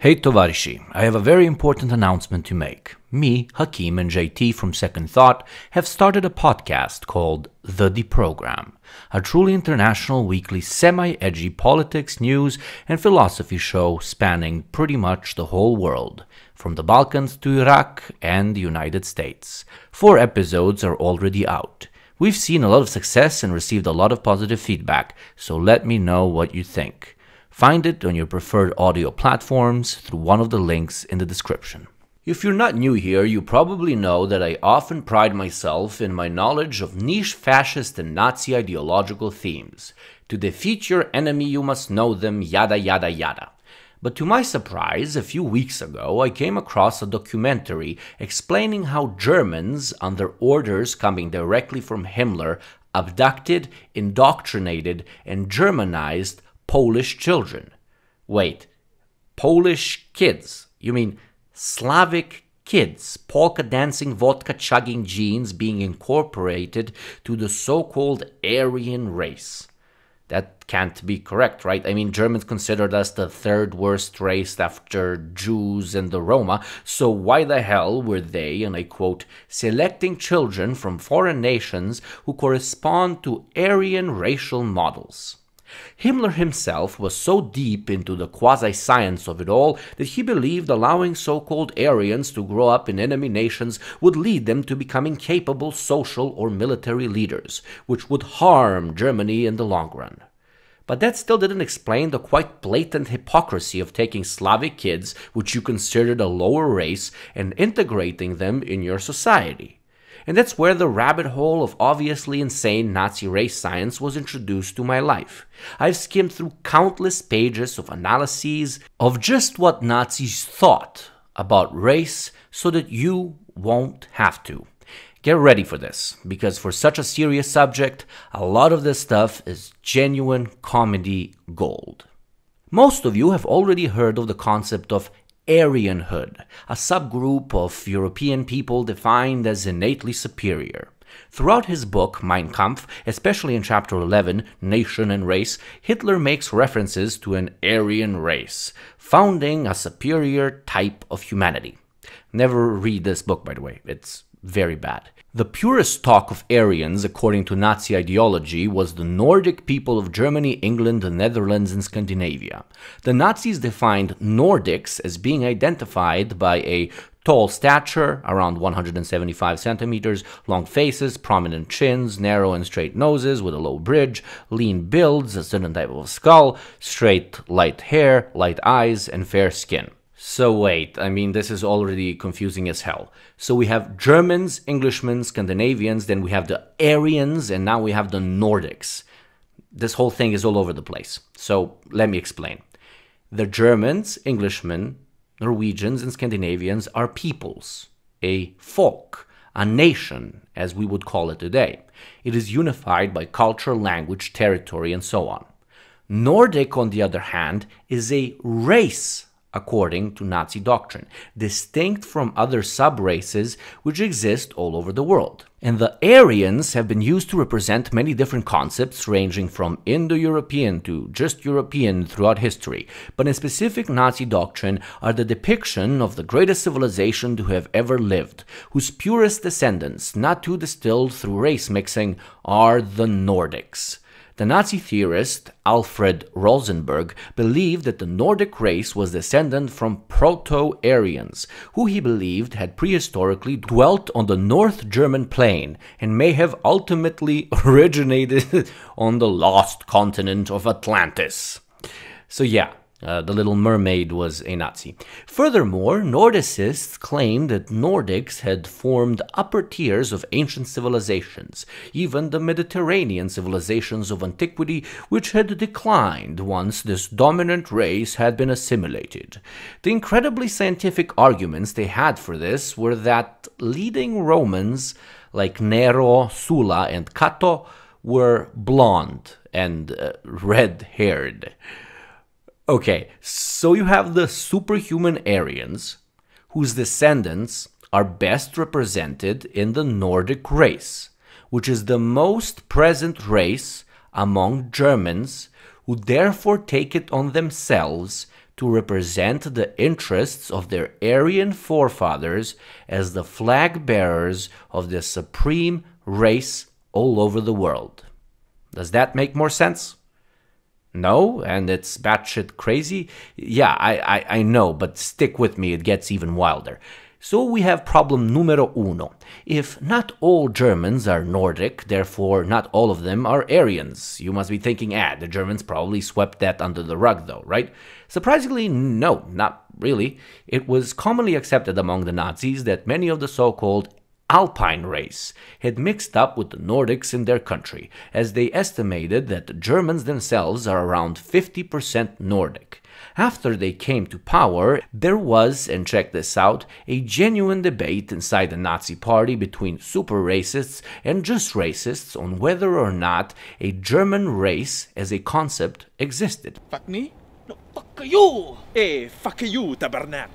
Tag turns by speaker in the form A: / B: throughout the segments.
A: Hey Tovarishi, I have a very important announcement to make. Me, Hakim, and JT from Second Thought have started a podcast called The Deprogram, a truly international weekly semi edgy politics, news, and philosophy show spanning pretty much the whole world, from the Balkans to Iraq and the United States. Four episodes are already out. We've seen a lot of success and received a lot of positive feedback, so let me know what you think. Find it on your preferred audio platforms through one of the links in the description. If you're not new here, you probably know that I often pride myself in my knowledge of niche fascist and Nazi ideological themes. To defeat your enemy, you must know them, yada yada yada. But to my surprise, a few weeks ago, I came across a documentary explaining how Germans, under orders coming directly from Himmler, abducted, indoctrinated, and Germanized Polish children. Wait, Polish kids? You mean Slavic kids, polka dancing, vodka chugging genes being incorporated to the so called Aryan race. That can't be correct, right? I mean, Germans considered us the third worst race after Jews and the Roma, so why the hell were they, and I quote, selecting children from foreign nations who correspond to Aryan racial models? Himmler himself was so deep into the quasi science of it all that he believed allowing so called Aryans to grow up in enemy nations would lead them to becoming capable social or military leaders, which would harm Germany in the long run. But that still didn't explain the quite blatant hypocrisy of taking Slavic kids, which you considered a lower race, and integrating them in your society and that's where the rabbit hole of obviously insane Nazi race science was introduced to my life. I've skimmed through countless pages of analyses of just what Nazis thought about race so that you won't have to. Get ready for this, because for such a serious subject, a lot of this stuff is genuine comedy gold. Most of you have already heard of the concept of Aryanhood, a subgroup of European people defined as innately superior. Throughout his book, Mein Kampf, especially in chapter 11, Nation and Race, Hitler makes references to an Aryan race, founding a superior type of humanity. Never read this book, by the way, it's very bad. The purest stock of Aryans, according to Nazi ideology, was the Nordic people of Germany, England, the Netherlands, and Scandinavia. The Nazis defined Nordics as being identified by a tall stature, around 175 centimeters, long faces, prominent chins, narrow and straight noses with a low bridge, lean builds, a certain type of skull, straight light hair, light eyes, and fair skin. So wait, I mean, this is already confusing as hell. So we have Germans, Englishmen, Scandinavians, then we have the Aryans, and now we have the Nordics. This whole thing is all over the place. So let me explain. The Germans, Englishmen, Norwegians, and Scandinavians are peoples, a folk, a nation, as we would call it today. It is unified by culture, language, territory, and so on. Nordic, on the other hand, is a race according to Nazi doctrine, distinct from other subraces which exist all over the world. And the Aryans have been used to represent many different concepts, ranging from Indo European to just European throughout history. But in specific Nazi doctrine are the depiction of the greatest civilization to have ever lived, whose purest descendants, not too distilled through race mixing, are the Nordics. The Nazi theorist Alfred Rosenberg believed that the Nordic race was descended from Proto Aryans, who he believed had prehistorically dwelt on the North German plain and may have ultimately originated on the lost continent of Atlantis. So, yeah, uh, the Little Mermaid was a Nazi. Furthermore, Nordicists claimed that Nordics had formed upper tiers of ancient civilizations, even the Mediterranean civilizations of antiquity, which had declined once this dominant race had been assimilated. The incredibly scientific arguments they had for this were that leading Romans like Nero, Sulla, and Cato were blond and uh, red haired. Okay, so you have the superhuman Aryans, whose descendants are best represented in the Nordic race, which is the most present race among Germans, who therefore take it on themselves to represent the interests of their Aryan forefathers as the flag bearers of the supreme race all over the world. Does that make more sense? No, and it's batshit crazy. Yeah, I, I, I know, but stick with me, it gets even wilder. So we have problem numero uno. If not all Germans are Nordic, therefore not all of them are Aryans. You must be thinking, ah, the Germans probably swept that under the rug though, right? Surprisingly, no, not really. It was commonly accepted among the Nazis that many of the so called Alpine race had mixed up with the Nordics in their country, as they estimated that the Germans themselves are around 50% Nordic. After they came to power, there was, and check this out, a genuine debate inside the Nazi party between super racists and just racists on whether or not a German race as a concept existed. Fuck me? No, Fuck you! Hey, eh, fuck you, Tabarnak!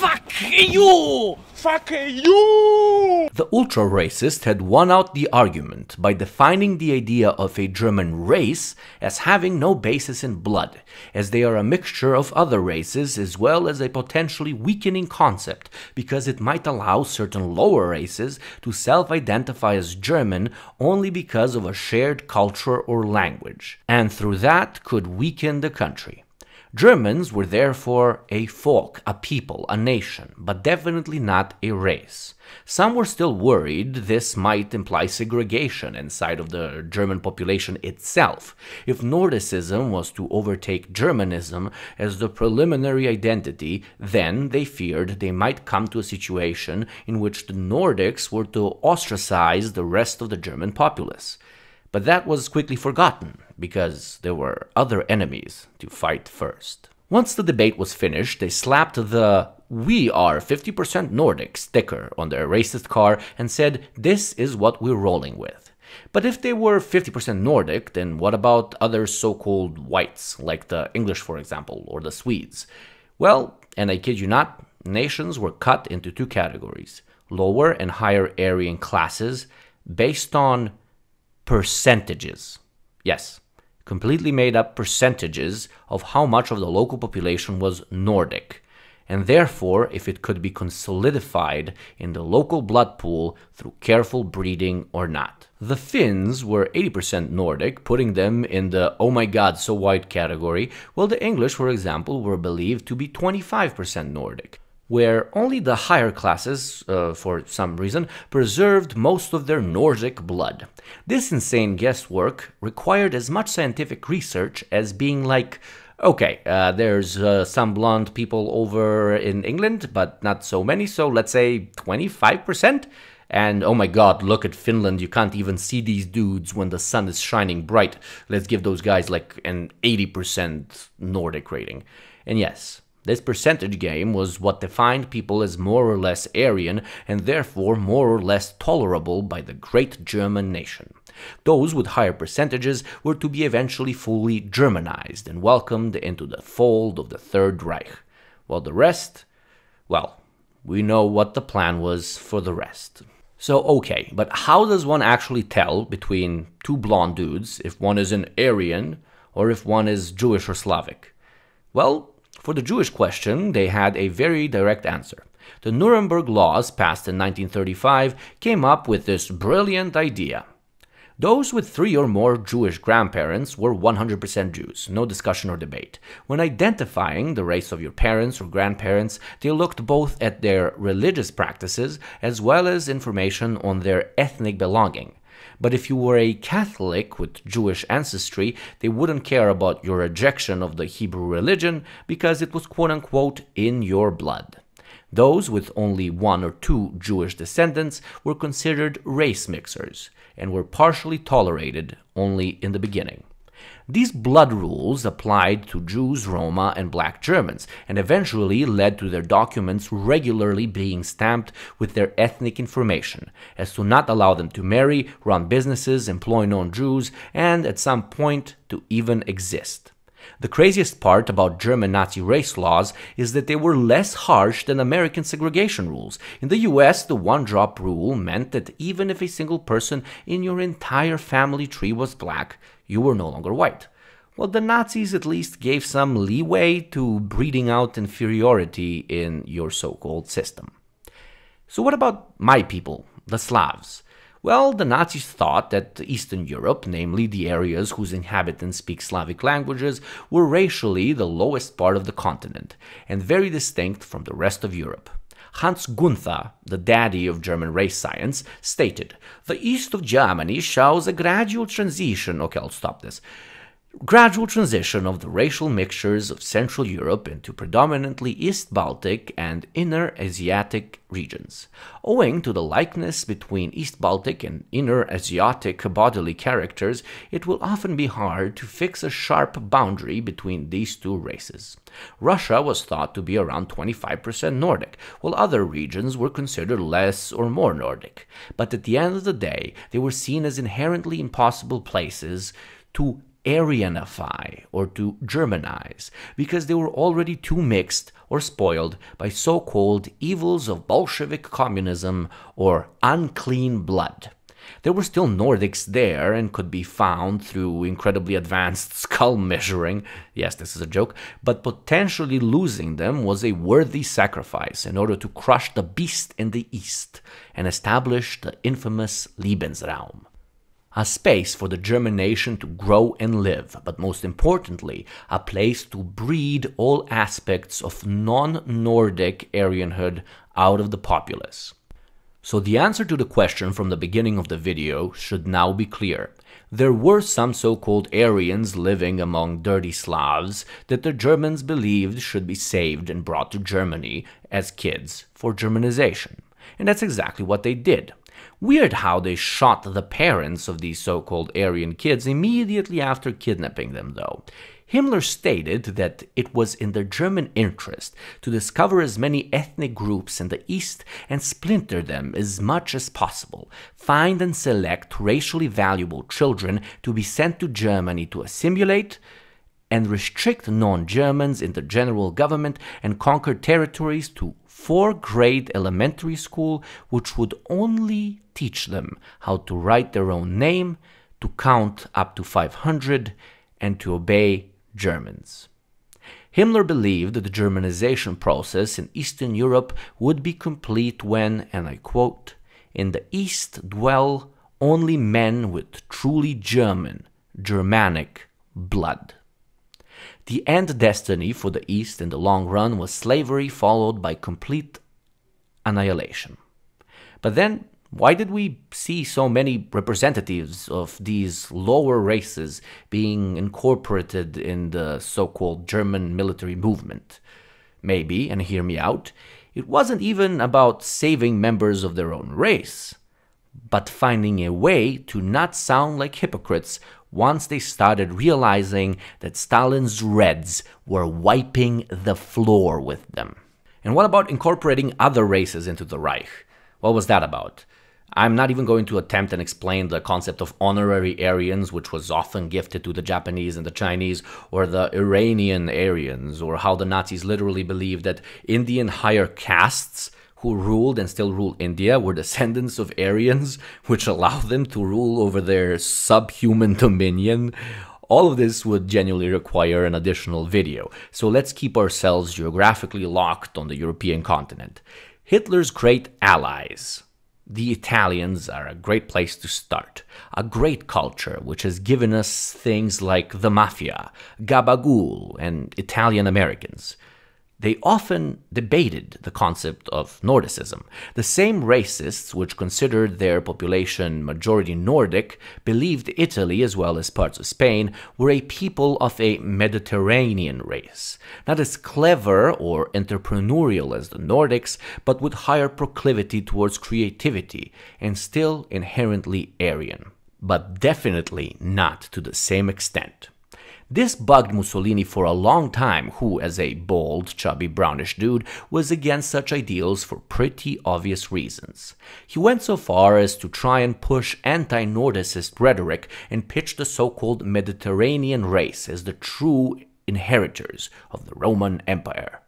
A: Fuck you! Fuck you! The ultra racist had won out the argument by defining the idea of a German race as having no basis in blood, as they are a mixture of other races as well as a potentially weakening concept because it might allow certain lower races to self identify as German only because of a shared culture or language, and through that could weaken the country. Germans were therefore a folk, a people, a nation, but definitely not a race. Some were still worried this might imply segregation inside of the German population itself, if Nordicism was to overtake Germanism as the preliminary identity, then they feared they might come to a situation in which the Nordics were to ostracize the rest of the German populace. But that was quickly forgotten, because there were other enemies to fight first. Once the debate was finished, they slapped the We Are 50% Nordic sticker on their racist car and said, This is what we're rolling with. But if they were 50% Nordic, then what about other so called whites, like the English, for example, or the Swedes? Well, and I kid you not, nations were cut into two categories lower and higher Aryan classes based on percentages. Yes, completely made up percentages of how much of the local population was Nordic, and therefore if it could be consolidified in the local blood pool through careful breeding or not. The Finns were 80% Nordic, putting them in the oh my god so white category, while the English, for example, were believed to be 25% Nordic where only the higher classes, uh, for some reason, preserved most of their Nordic blood. This insane guesswork required as much scientific research as being like, okay, uh, there's uh, some blonde people over in England, but not so many, so let's say 25%. And oh my god, look at Finland, you can't even see these dudes when the sun is shining bright. Let's give those guys like an 80% Nordic rating. And yes, this percentage game was what defined people as more or less Aryan and therefore more or less tolerable by the great German nation. Those with higher percentages were to be eventually fully Germanized and welcomed into the fold of the Third Reich, while the rest, well, we know what the plan was for the rest. So, okay, but how does one actually tell between two blonde dudes if one is an Aryan or if one is Jewish or Slavic? Well, for the Jewish question, they had a very direct answer. The Nuremberg Laws, passed in 1935, came up with this brilliant idea. Those with three or more Jewish grandparents were 100% Jews, no discussion or debate. When identifying the race of your parents or grandparents, they looked both at their religious practices as well as information on their ethnic belonging. But if you were a Catholic with Jewish ancestry, they wouldn't care about your rejection of the Hebrew religion because it was quote unquote in your blood. Those with only one or two Jewish descendants were considered race mixers and were partially tolerated only in the beginning. These blood rules applied to Jews, Roma, and black Germans, and eventually led to their documents regularly being stamped with their ethnic information, as to not allow them to marry, run businesses, employ non Jews, and at some point to even exist. The craziest part about German Nazi race laws is that they were less harsh than American segregation rules. In the US, the one drop rule meant that even if a single person in your entire family tree was black, you were no longer white. Well, the Nazis at least gave some leeway to breeding out inferiority in your so called system. So, what about my people, the Slavs? Well, the Nazis thought that Eastern Europe, namely the areas whose inhabitants speak Slavic languages, were racially the lowest part of the continent and very distinct from the rest of Europe. Hans Gunther, the daddy of German race science, stated, The east of Germany shows a gradual transition, okay, I'll stop this, gradual transition of the racial mixtures of Central Europe into predominantly East Baltic and Inner Asiatic regions. Owing to the likeness between East Baltic and Inner Asiatic bodily characters, it will often be hard to fix a sharp boundary between these two races. Russia was thought to be around 25% Nordic, while other regions were considered less or more Nordic. But at the end of the day, they were seen as inherently impossible places to Aryanify or to Germanize, because they were already too mixed or spoiled by so called evils of Bolshevik communism or unclean blood. There were still Nordics there and could be found through incredibly advanced skull measuring. Yes, this is a joke. But potentially losing them was a worthy sacrifice in order to crush the beast in the east and establish the infamous Lebensraum a space for the German nation to grow and live, but most importantly, a place to breed all aspects of non Nordic Aryanhood out of the populace. So, the answer to the question from the beginning of the video should now be clear. There were some so called Aryans living among dirty Slavs that the Germans believed should be saved and brought to Germany as kids for Germanization. And that's exactly what they did. Weird how they shot the parents of these so-called Aryan kids immediately after kidnapping them, though. Himmler stated that it was in the German interest to discover as many ethnic groups in the East and splinter them as much as possible, find and select racially valuable children to be sent to Germany to assimilate, and restrict non Germans in the general government and conquer territories to four grade elementary school, which would only teach them how to write their own name, to count up to 500, and to obey Germans. Himmler believed that the Germanization process in Eastern Europe would be complete when, and I quote, in the East dwell only men with truly German, Germanic blood. The end destiny for the East in the long run was slavery followed by complete annihilation. But then, why did we see so many representatives of these lower races being incorporated in the so called German military movement? Maybe, and hear me out, it wasn't even about saving members of their own race but finding a way to not sound like hypocrites once they started realizing that Stalin's Reds were wiping the floor with them. And what about incorporating other races into the Reich? What was that about? I'm not even going to attempt and explain the concept of honorary Aryans, which was often gifted to the Japanese and the Chinese, or the Iranian Aryans, or how the Nazis literally believed that Indian higher castes who ruled and still rule India were descendants of Aryans, which allowed them to rule over their subhuman dominion. All of this would genuinely require an additional video, so let's keep ourselves geographically locked on the European continent. Hitler's great allies. The Italians are a great place to start. A great culture which has given us things like the mafia, gabagool, and Italian Americans they often debated the concept of Nordicism. The same racists which considered their population majority Nordic believed Italy, as well as parts of Spain, were a people of a Mediterranean race, not as clever or entrepreneurial as the Nordics, but with higher proclivity towards creativity and still inherently Aryan, but definitely not to the same extent. This bugged Mussolini for a long time, who, as a bold, chubby, brownish dude, was against such ideals for pretty obvious reasons. He went so far as to try and push anti Nordicist rhetoric and pitch the so called Mediterranean race as the true inheritors of the Roman Empire.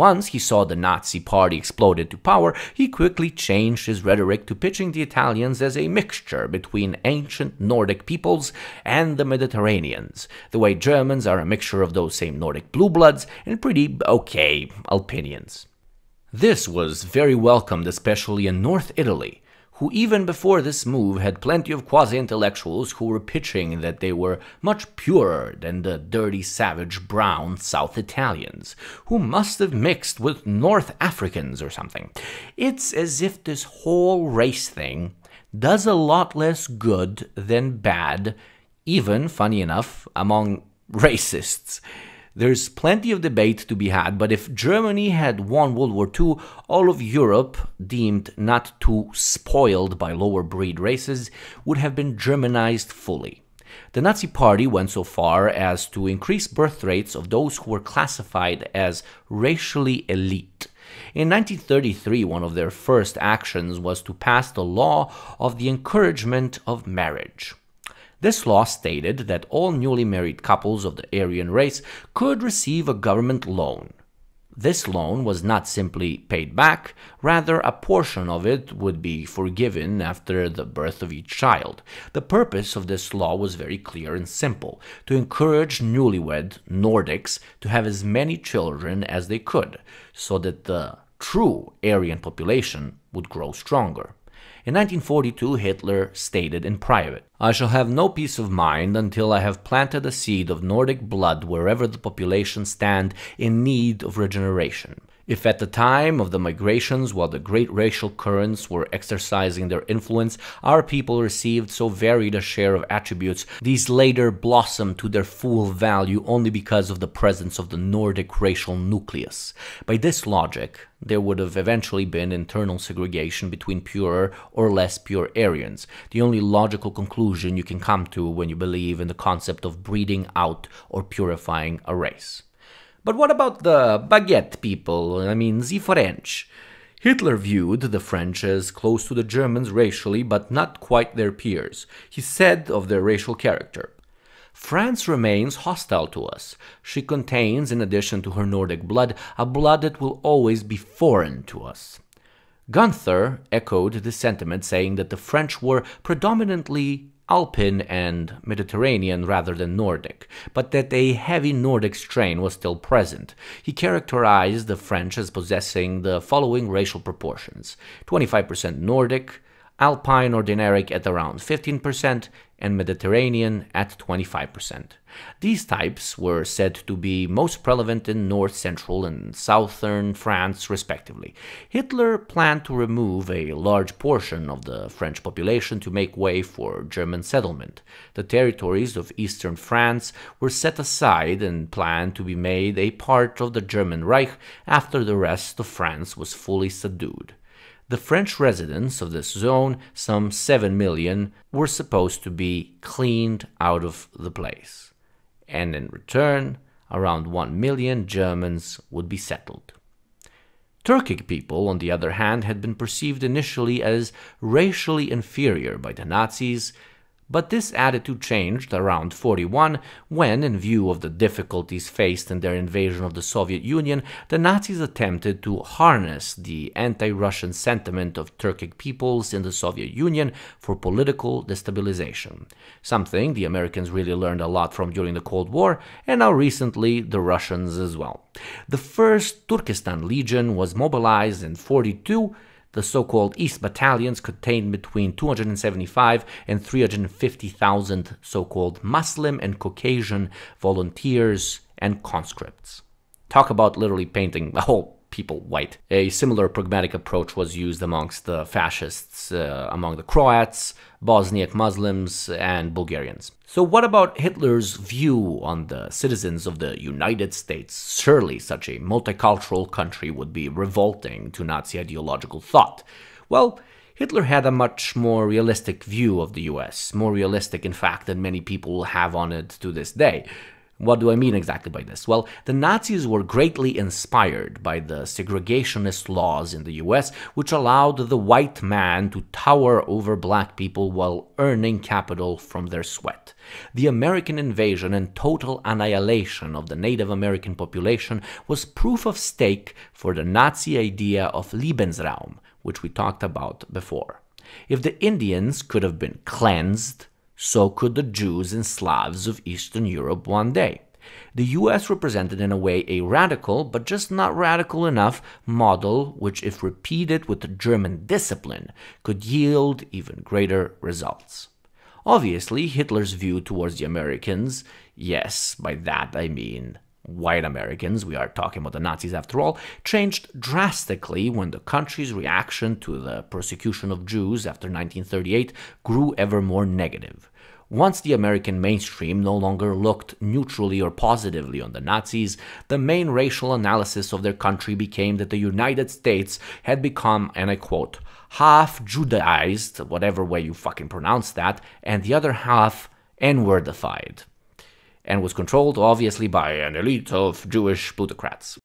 A: Once he saw the Nazi party exploded to power, he quickly changed his rhetoric to pitching the Italians as a mixture between ancient Nordic peoples and the Mediterraneans, the way Germans are a mixture of those same Nordic blue bloods and pretty okay Alpinians. This was very welcomed, especially in North Italy, who even before this move had plenty of quasi-intellectuals who were pitching that they were much purer than the dirty, savage, brown South Italians, who must have mixed with North Africans or something. It's as if this whole race thing does a lot less good than bad, even, funny enough, among racists. There's plenty of debate to be had, but if Germany had won World War II, all of Europe, deemed not too spoiled by lower breed races, would have been Germanized fully. The Nazi Party went so far as to increase birth rates of those who were classified as racially elite. In 1933, one of their first actions was to pass the law of the encouragement of marriage. This law stated that all newly married couples of the Aryan race could receive a government loan. This loan was not simply paid back, rather, a portion of it would be forgiven after the birth of each child. The purpose of this law was very clear and simple to encourage newlywed Nordics to have as many children as they could, so that the true Aryan population would grow stronger. In 1942, Hitler stated in private, I shall have no peace of mind until I have planted a seed of Nordic blood wherever the population stand in need of regeneration. If at the time of the migrations, while the great racial currents were exercising their influence, our people received so varied a share of attributes, these later blossomed to their full value only because of the presence of the Nordic racial nucleus. By this logic, there would have eventually been internal segregation between purer or less pure Aryans, the only logical conclusion you can come to when you believe in the concept of breeding out or purifying a race. But what about the baguette people, I mean the French? Hitler viewed the French as close to the Germans racially, but not quite their peers. He said of their racial character, France remains hostile to us. She contains, in addition to her Nordic blood, a blood that will always be foreign to us. Gunther echoed this sentiment, saying that the French were predominantly Alpine and Mediterranean rather than Nordic, but that a heavy Nordic strain was still present. He characterized the French as possessing the following racial proportions 25% Nordic, Alpine or Dinaric at around 15%, and Mediterranean at 25%. These types were said to be most prevalent in north central and southern France, respectively. Hitler planned to remove a large portion of the French population to make way for German settlement. The territories of eastern France were set aside and planned to be made a part of the German Reich after the rest of France was fully subdued. The French residents of this zone, some 7 million, were supposed to be cleaned out of the place. And in return, around 1 million Germans would be settled. Turkic people, on the other hand, had been perceived initially as racially inferior by the Nazis but this attitude changed around 41 when, in view of the difficulties faced in their invasion of the Soviet Union, the Nazis attempted to harness the anti-Russian sentiment of Turkic peoples in the Soviet Union for political destabilization, something the Americans really learned a lot from during the Cold War, and now recently the Russians as well. The first Turkestan Legion was mobilized in 42 the so called East battalions contained between 275 and 350,000 so called Muslim and Caucasian volunteers and conscripts. Talk about literally painting a whole people white. A similar pragmatic approach was used amongst the fascists, uh, among the Croats, Bosniak Muslims, and Bulgarians. So, what about Hitler's view on the citizens of the United States? Surely, such a multicultural country would be revolting to Nazi ideological thought. Well, Hitler had a much more realistic view of the US, more realistic, in fact, than many people have on it to this day. What do I mean exactly by this? Well, the Nazis were greatly inspired by the segregationist laws in the US, which allowed the white man to tower over black people while earning capital from their sweat. The American invasion and total annihilation of the Native American population was proof of stake for the Nazi idea of Lebensraum, which we talked about before. If the Indians could have been cleansed, so could the Jews and Slavs of Eastern Europe one day. The US represented in a way a radical, but just not radical enough, model which, if repeated with German discipline, could yield even greater results. Obviously, Hitler's view towards the Americans, yes, by that I mean white Americans, we are talking about the Nazis after all, changed drastically when the country's reaction to the persecution of Jews after 1938 grew ever more negative. Once the American mainstream no longer looked neutrally or positively on the Nazis, the main racial analysis of their country became that the United States had become, and I quote, half Judaized, whatever way you fucking pronounce that, and the other half N-wordified, and was controlled obviously by an elite of Jewish plutocrats.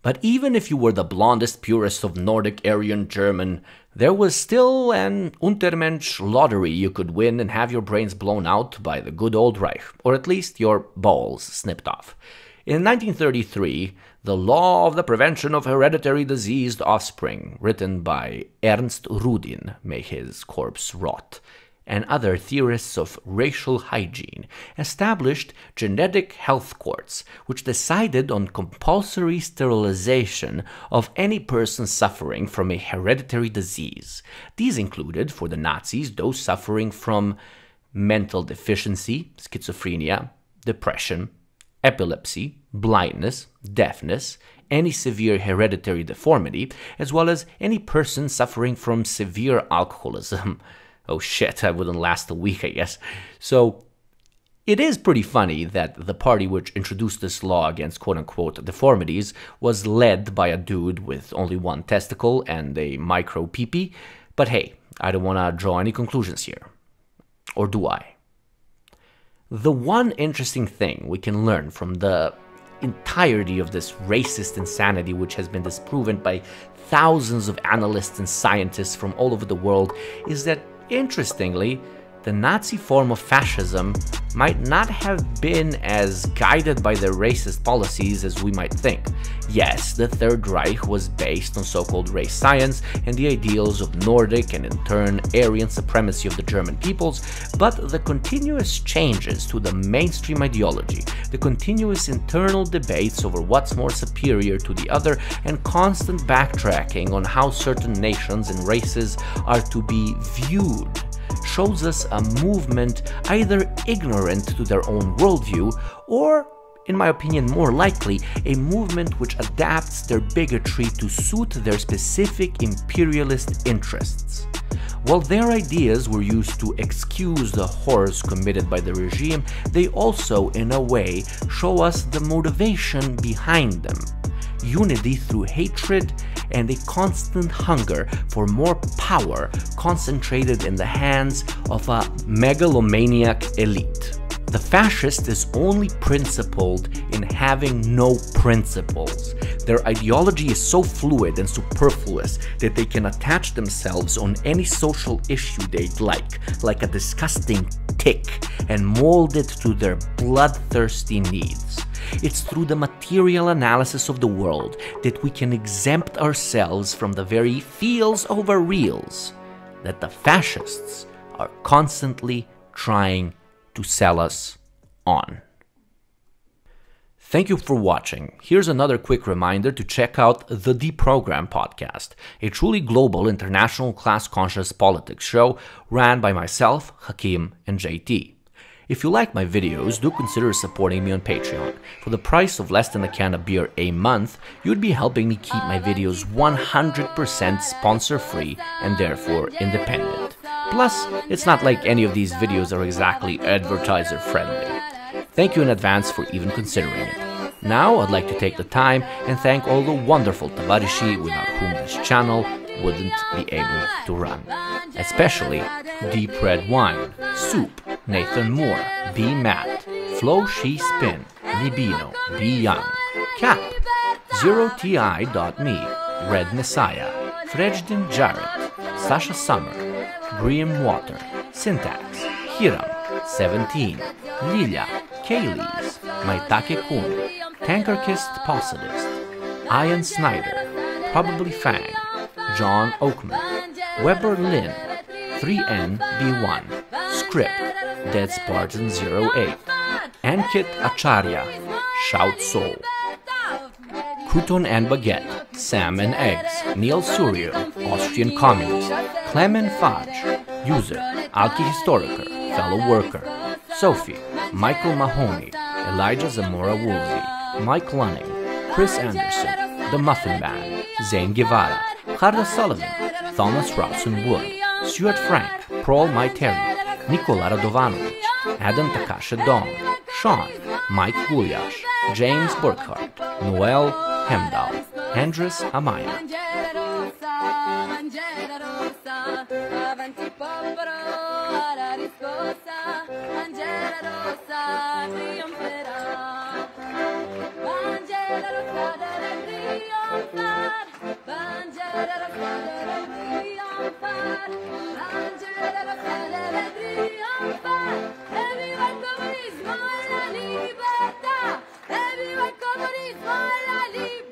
A: But even if you were the blondest purist of Nordic Aryan German, there was still an Untermensch lottery you could win and have your brains blown out by the good old Reich, or at least your balls snipped off. In 1933, the Law of the Prevention of Hereditary Diseased Offspring, written by Ernst Rudin, may his corpse rot, and other theorists of racial hygiene established genetic health courts, which decided on compulsory sterilization of any person suffering from a hereditary disease. These included, for the Nazis, those suffering from mental deficiency, schizophrenia, depression, epilepsy, blindness, deafness, any severe hereditary deformity, as well as any person suffering from severe alcoholism. oh shit, I wouldn't last a week, I guess. So it is pretty funny that the party which introduced this law against quote unquote deformities was led by a dude with only one testicle and a micro peepee, but hey, I don't want to draw any conclusions here. Or do I? The one interesting thing we can learn from the entirety of this racist insanity, which has been disproven by thousands of analysts and scientists from all over the world, is that Interestingly, the Nazi form of fascism might not have been as guided by their racist policies as we might think. Yes, the Third Reich was based on so-called race science and the ideals of Nordic and in turn Aryan supremacy of the German peoples, but the continuous changes to the mainstream ideology, the continuous internal debates over what's more superior to the other and constant backtracking on how certain nations and races are to be viewed shows us a movement either ignorant to their own worldview or in my opinion, more likely, a movement which adapts their bigotry to suit their specific imperialist interests. While their ideas were used to excuse the horrors committed by the regime, they also, in a way, show us the motivation behind them unity through hatred and a constant hunger for more power concentrated in the hands of a megalomaniac elite. The fascist is only principled in having no principles their ideology is so fluid and superfluous that they can attach themselves on any social issue they'd like, like a disgusting tick, and mold it to their bloodthirsty needs. It's through the material analysis of the world that we can exempt ourselves from the very feels over reals that the fascists are constantly trying to sell us on. Thank you for watching. Here's another quick reminder to check out the Deprogram podcast, a truly global international class conscious politics show ran by myself, Hakim, and JT. If you like my videos, do consider supporting me on Patreon. For the price of less than a can of beer a month, you'd be helping me keep my videos 100% sponsor-free and therefore independent. Plus, it's not like any of these videos are exactly advertiser-friendly. Thank you in advance for even considering it. Now I'd like to take the time and thank all the wonderful Tabarishi without whom this channel wouldn't be able to run. Especially Deep Red Wine, Soup, Nathan Moore, B. Matt, Flow She Spin, Nibino, B. Young, Cap, zero Ti.me, Red Messiah, Frejdin Jarrett, Sasha Summer, Bream Water, Syntax, Hiram, 17, Lilia, Kaylees, Maitake Kun, Tankerkist Possidist, Ian Snyder, Probably Fang, John Oakman, Weber Lynn, 3NB1, Script, Dead Spartan 08, Ankit Acharya, Shout Soul, Crouton and Baguette, Sam and Eggs, Neil Surio, Austrian Communist, Clement Fudge, User, Alki Historiker, Fellow Worker, Sophie, Michael Mahoney, Elijah Zamora Woolsey, Mike Lunning, Chris Anderson, The Muffin Man, Zane Guevara, Carla Sullivan, Thomas Robson Wood, Stuart Frank, Paul Myterian, Nikola Radovanovic, Adam Takasha Dong, Sean, Mike Gulyash, James Burkhardt, Noel Hemdahl, Andres Amaya, generosa triunfará. Pan generosa de triunfar, pan generosa de triunfar, pan generosa de triunfar. E viva el comunismo y la libertad, e viva el comunismo y la libertad.